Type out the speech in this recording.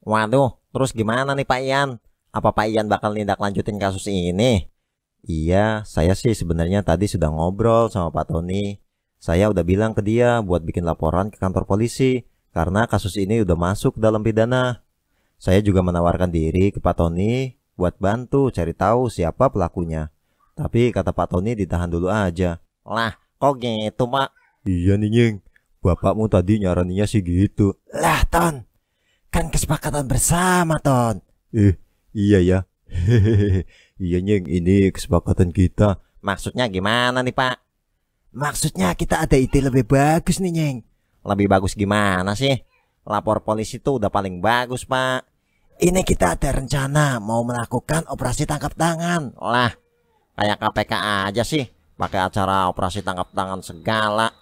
Waduh, terus gimana nih Pak Ian? Apa Pak Ian bakal nindak lanjutin kasus ini? Iya, saya sih sebenarnya tadi sudah ngobrol sama Pak Tony. Saya udah bilang ke dia buat bikin laporan ke kantor polisi karena kasus ini udah masuk dalam pidana. Saya juga menawarkan diri ke Pak Tony buat bantu cari tahu siapa pelakunya. Tapi kata Pak Tony ditahan dulu aja. Lah, kok gitu, Pak? Iya nih, Bapakmu tadi nyaraninya sih gitu. Lah, Ton. Kan kesepakatan bersama, Ton. Eh, iya ya. Hehehe. iya, Nying, ini kesepakatan kita. Maksudnya gimana nih, Pak? Maksudnya kita ada ide lebih bagus nih, Nying. Lebih bagus gimana sih? Lapor polisi tuh udah paling bagus, Pak. Ini kita ada rencana mau melakukan operasi tangkap tangan. Lah, kayak KPK aja sih. Pakai acara operasi tangkap tangan segala.